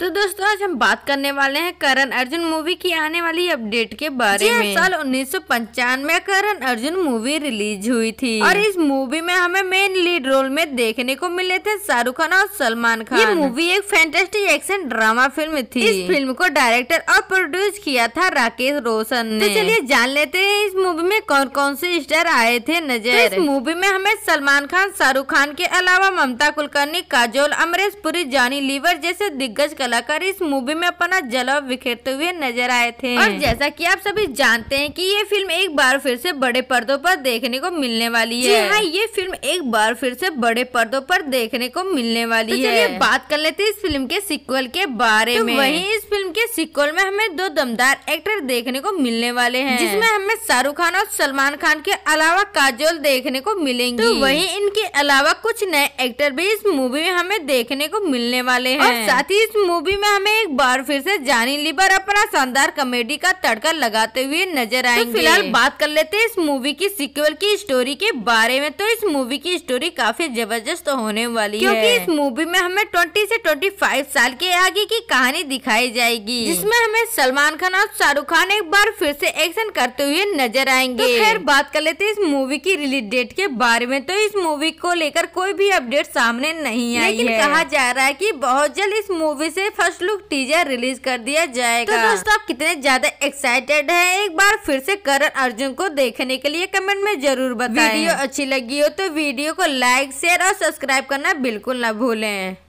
तो दोस्तों आज हम बात करने वाले हैं करण अर्जुन मूवी की आने वाली अपडेट के बारे में साल उन्नीस में करण अर्जुन मूवी रिलीज हुई थी और इस मूवी में हमें मेन लीड रोल में देखने को मिले थे शाहरुख खान और सलमान खान ये मूवी एक फैंटेस्टिक एक्शन ड्रामा फिल्म थी इस फिल्म को डायरेक्टर और प्रोड्यूस किया था राकेश रोशन ने तो चलिए जान लेते हैं इस मूवी में कौन कौन से स्टार आए थे नजर तो इस मूवी में हमें सलमान खान शाहरुख खान के अलावा ममता कुलकर्णी काजोल अमरेश पुरी जानी लीवर जैसे दिग्गज कला लड़ाकर इस मूवी में अपना जलवा बिखेरते हुए नजर आए थे और जैसा कि आप सभी जानते हैं कि ये फिल्म एक बार फिर से बड़े पर्दों पर देखने को मिलने वाली है हाँ ये फिल्म एक बार फिर से बड़े पर्दों पर देखने को मिलने वाली तो है बात कर लेते इस फिल्म के सिक्वल के बारे तो में वही इस फिल्म के सिक्वल में हमें दो दमदार एक्टर देखने को मिलने वाले है जिसमे हमें शाहरुख खान और सलमान खान के अलावा काजोल देखने को मिलेंगे तो वही इनके अलावा कुछ नए एक्टर भी इस मूवी में हमें देखने को मिलने वाले हैं साथ ही इस मूवी मूवी में हमें एक बार फिर से जानी लीबर अपना शानदार कॉमेडी का तड़का लगाते हुए नजर तो आएंगे तो फिलहाल बात कर लेते हैं इस मूवी की सिक्वल की स्टोरी के बारे में तो इस मूवी की स्टोरी काफी जबरदस्त होने वाली क्योंकि है क्योंकि इस मूवी में हमें ट्वेंटी ऐसी ट्वेंटी साल के आगे की कहानी दिखाई जाएगी जिसमे हमें सलमान खान और शाहरुख खान एक बार फिर ऐसी एक्शन करते हुए नजर आएंगे तो बात कर लेते इस मूवी की रिलीज डेट के बारे में तो इस मूवी को लेकर कोई भी अपडेट सामने नहीं आई कहा जा रहा है की बहुत जल्द इस मूवी ऐसी से फर्स्ट लुक टीजर रिलीज कर दिया जाएगा तो दोस्तों आप कितने ज्यादा एक्साइटेड हैं एक बार फिर से करण अर्जुन को देखने के लिए कमेंट में जरूर बताएं वीडियो अच्छी लगी हो तो वीडियो को लाइक शेयर और सब्सक्राइब करना बिल्कुल न भूलें